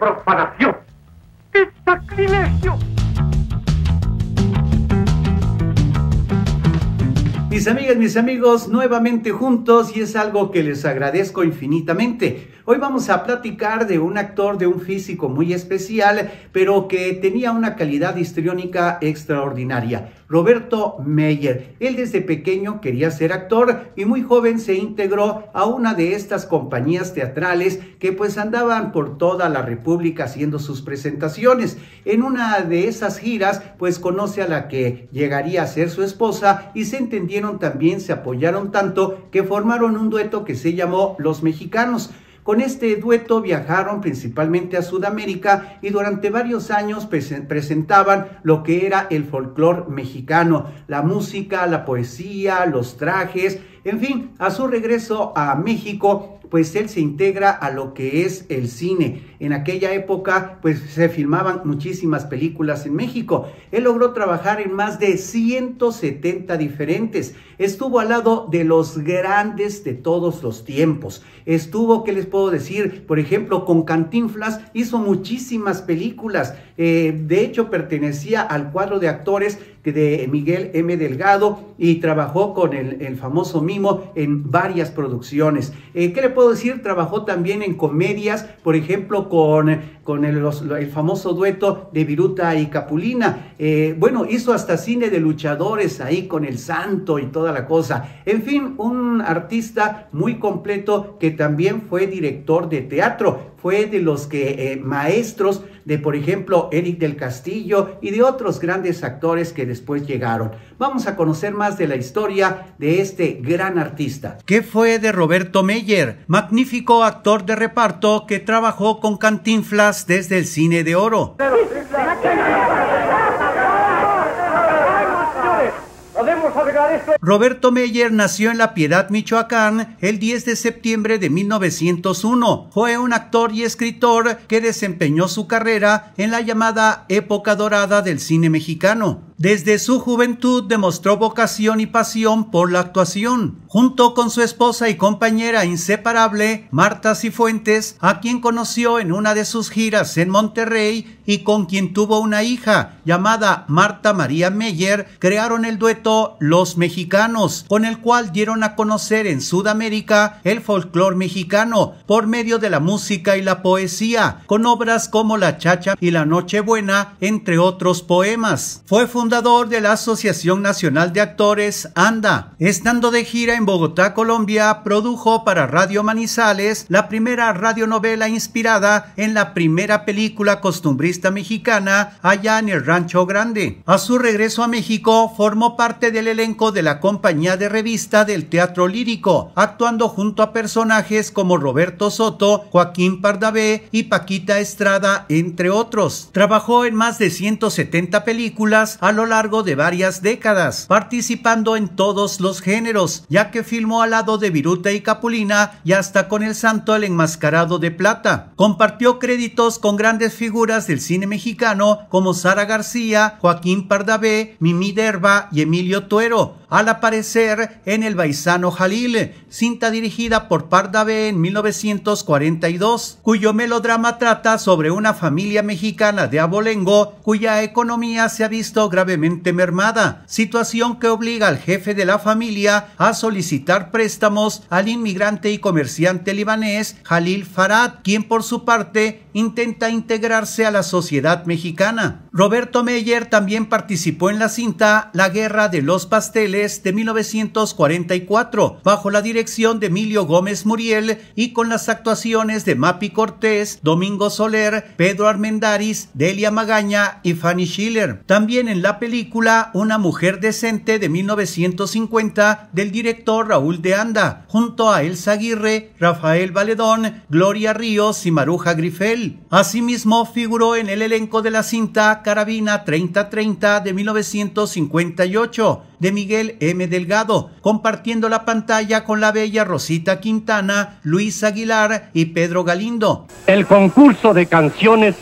profanación! ¡Qué sacrilegio! Mis amigas, mis amigos, nuevamente juntos y es algo que les agradezco infinitamente. Hoy vamos a platicar de un actor de un físico muy especial, pero que tenía una calidad histriónica extraordinaria, Roberto Meyer. Él desde pequeño quería ser actor y muy joven se integró a una de estas compañías teatrales que pues andaban por toda la República haciendo sus presentaciones. En una de esas giras pues conoce a la que llegaría a ser su esposa y se entendieron también, se apoyaron tanto que formaron un dueto que se llamó Los Mexicanos. Con este dueto viajaron principalmente a Sudamérica y durante varios años presentaban lo que era el folclore mexicano, la música, la poesía, los trajes, en fin, a su regreso a México pues él se integra a lo que es el cine. En aquella época, pues se filmaban muchísimas películas en México. Él logró trabajar en más de 170 diferentes. Estuvo al lado de los grandes de todos los tiempos. Estuvo, ¿qué les puedo decir? Por ejemplo, con Cantinflas hizo muchísimas películas. Eh, de hecho, pertenecía al cuadro de actores de Miguel M. Delgado y trabajó con el, famoso Mimo en varias producciones. Eh, ¿Qué le puedo decir? Trabajó también en comedias, por ejemplo, con, con el, famoso dueto de Viruta y Capulina. Eh, bueno, hizo hasta cine de luchadores ahí con el santo y toda la cosa. En fin, un artista muy completo que también fue director de teatro. Fue de los que eh, maestros de, por ejemplo, Eric del Castillo y de otros grandes actores que después llegaron. Vamos a conocer más de la historia de este gran artista. ¿Qué fue de Roberto Meyer, magnífico actor de reparto que trabajó con Cantinflas desde el cine de oro? Roberto Meyer nació en La Piedad, Michoacán, el 10 de septiembre de 1901. Fue un actor y escritor que desempeñó su carrera en la llamada época dorada del cine mexicano. Desde su juventud demostró vocación y pasión por la actuación. Junto con su esposa y compañera inseparable, Marta Cifuentes, a quien conoció en una de sus giras en Monterrey y con quien tuvo una hija llamada Marta María Meyer, crearon el dueto Los Mexicanos, con el cual dieron a conocer en Sudamérica el folclore mexicano por medio de la música y la poesía, con obras como La Chacha y La Nochebuena, entre otros poemas. Fue fundador de la Asociación Nacional de Actores, ANDA. Estando de gira en Bogotá, Colombia, produjo para Radio Manizales la primera radionovela inspirada en la primera película costumbrista mexicana allá en el Rancho Grande. A su regreso a México, formó parte del elenco de la compañía de revista del Teatro Lírico, actuando junto a personajes como Roberto Soto, Joaquín Pardavé y Paquita Estrada, entre otros. Trabajó en más de 170 películas a lo lo largo de varias décadas, participando en todos los géneros, ya que filmó al lado de Viruta y Capulina y hasta con El Santo el Enmascarado de Plata. Compartió créditos con grandes figuras del cine mexicano como Sara García, Joaquín Pardavé, Mimi Derba y Emilio Tuero, al aparecer en El Baisano Jalil, cinta dirigida por Pardavé en 1942, cuyo melodrama trata sobre una familia mexicana de abolengo cuya economía se ha visto gravemente mermada, situación que obliga al jefe de la familia a solicitar préstamos al inmigrante y comerciante libanés Jalil Farad, quien por su parte intenta integrarse a la sociedad mexicana. Roberto Meyer también participó en la cinta La Guerra de los Pasteles de 1944, bajo la dirección de Emilio Gómez Muriel y con las actuaciones de Mapi Cortés, Domingo Soler, Pedro Armendáriz, Delia Magaña y Fanny Schiller. También en la película Una mujer decente de 1950 del director Raúl de Anda, junto a Elsa Aguirre, Rafael Valedón, Gloria Ríos y Maruja Grifel. Asimismo, figuró en el elenco de la cinta Carabina 3030 de 1958 de Miguel M. Delgado, compartiendo la pantalla con la bella Rosita Quintana, Luis Aguilar y Pedro Galindo. El concurso de canciones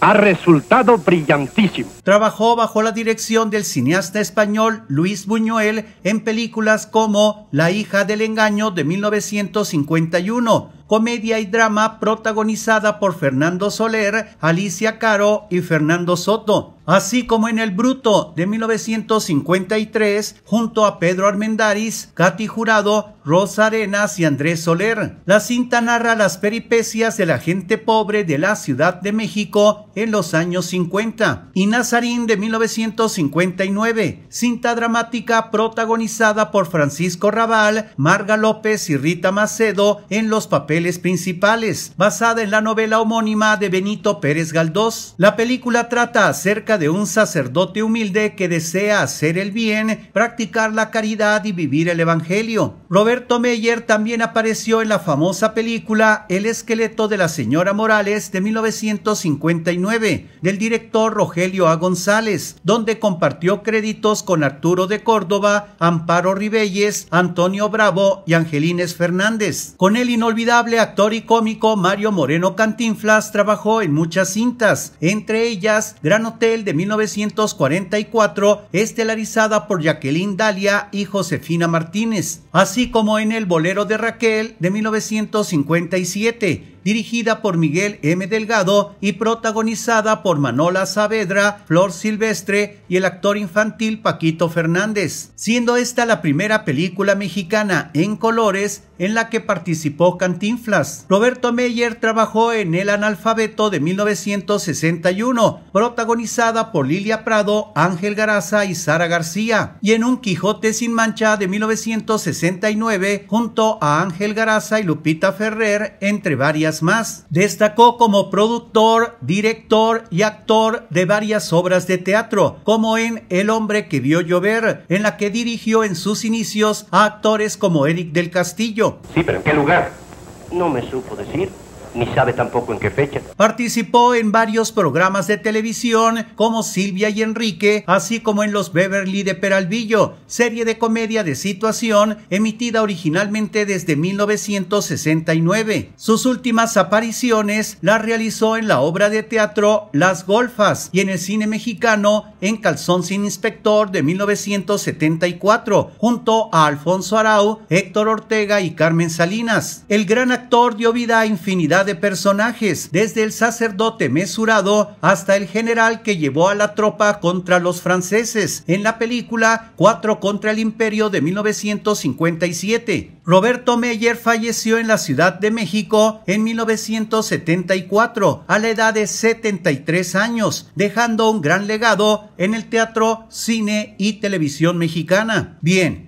ha resultado brillantísimo. Trabajó bajo la dirección del cineasta español Luis Buñuel en películas como La hija del engaño de 1951, comedia y drama protagonizada por Fernando Soler, Alicia Caro y Fernando Soto, así como en El Bruto de 1953 junto a Pedro Armendáriz, Katy Jurado, Rosa Arenas y Andrés Soler. La cinta narra las peripecias de la gente pobre de la Ciudad de México en los años 50 y Nazarín de 1959, cinta dramática protagonizada por Francisco Raval, Marga López y Rita Macedo en los papeles principales, basada en la novela homónima de Benito Pérez Galdós. La película trata acerca de un sacerdote humilde que desea hacer el bien, practicar la caridad y vivir el Evangelio. Roberto Meyer también apareció en la famosa película El esqueleto de la señora Morales de 1959, del director Rogelio A. González, donde compartió créditos con Arturo de Córdoba, Amparo Ribelles, Antonio Bravo y Angelines Fernández. Con el inolvidable actor y cómico Mario Moreno Cantinflas trabajó en muchas cintas, entre ellas Gran Hotel de 1944, estelarizada por Jacqueline Dalia y Josefina Martínez, así como en El Bolero de Raquel de 1957 dirigida por Miguel M. Delgado y protagonizada por Manola Saavedra, Flor Silvestre y el actor infantil Paquito Fernández, siendo esta la primera película mexicana en colores en la que participó Cantinflas. Roberto Meyer trabajó en El analfabeto de 1961, protagonizada por Lilia Prado, Ángel Garaza y Sara García, y en Un Quijote sin mancha de 1969 junto a Ángel Garaza y Lupita Ferrer, entre varias más. Destacó como productor, director y actor de varias obras de teatro, como en El hombre que vio llover, en la que dirigió en sus inicios a actores como Eric del Castillo. Sí, pero ¿en qué lugar? No me supo decir ni sabe tampoco en qué fecha. Participó en varios programas de televisión como Silvia y Enrique, así como en Los Beverly de Peralvillo, serie de comedia de situación emitida originalmente desde 1969. Sus últimas apariciones las realizó en la obra de teatro Las Golfas y en el cine mexicano en Calzón sin Inspector de 1974, junto a Alfonso Arau, Héctor Ortega y Carmen Salinas. El gran actor dio vida a infinidad de personajes, desde el sacerdote mesurado hasta el general que llevó a la tropa contra los franceses en la película Cuatro contra el Imperio de 1957. Roberto Meyer falleció en la Ciudad de México en 1974 a la edad de 73 años, dejando un gran legado en el teatro, cine y televisión mexicana. Bien,